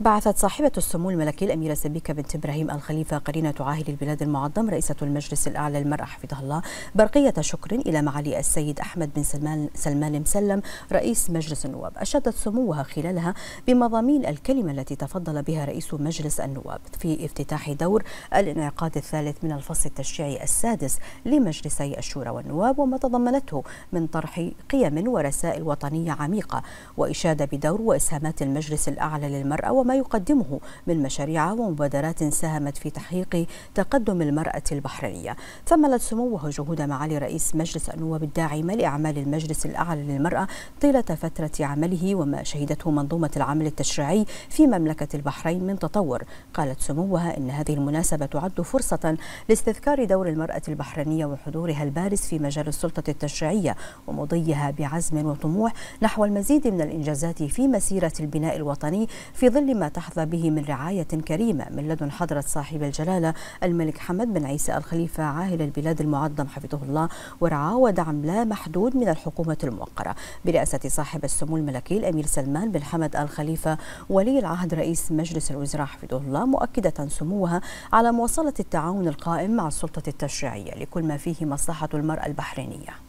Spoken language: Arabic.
بعثت صاحبة السمو الملكي الأميرة سبيكة بنت إبراهيم الخليفة قرينة عاهل البلاد المعظم رئيسة المجلس الأعلى للمرأة حفظها الله برقية شكر إلى معالي السيد أحمد بن سلمان سلمان مسلم رئيس مجلس النواب أشادت سموها خلالها بمضامين الكلمة التي تفضل بها رئيس مجلس النواب في افتتاح دور الانعقاد الثالث من الفصل التشريعي السادس لمجلسي الشورى والنواب وما تضمنته من طرح قيم ورسائل وطنية عميقة وإشادة بدور وإسهامات المجلس الأعلى للمرأة وما يقدمه من مشاريع ومبادرات ساهمت في تحقيق تقدم المرأة البحرينية ثملت سموه جهود معالي رئيس مجلس النواب الداعمة لأعمال المجلس الأعلى للمرأة طيلة فترة عمله وما شهدته منظومة العمل التشريعي في مملكة البحرين من تطور قالت سموها إن هذه المناسبة تعد فرصة لاستذكار دور المرأة البحرينية وحضورها البارز في مجال السلطة التشريعية ومضيها بعزم وطموح نحو المزيد من الإنجازات في مسيرة البناء الوطني في ظل لما تحظى به من رعاية كريمة من لدن حضرة صاحب الجلالة الملك حمد بن عيسى الخليفة عاهل البلاد المعظم حفظه الله ورعاه ودعم لا محدود من الحكومة الموقرة برئاسة صاحب السمو الملكي الأمير سلمان بن حمد الخليفة ولي العهد رئيس مجلس الوزراء حفظه الله مؤكدة سموها على مواصلة التعاون القائم مع السلطة التشريعية لكل ما فيه مصلحة المرأة البحرينية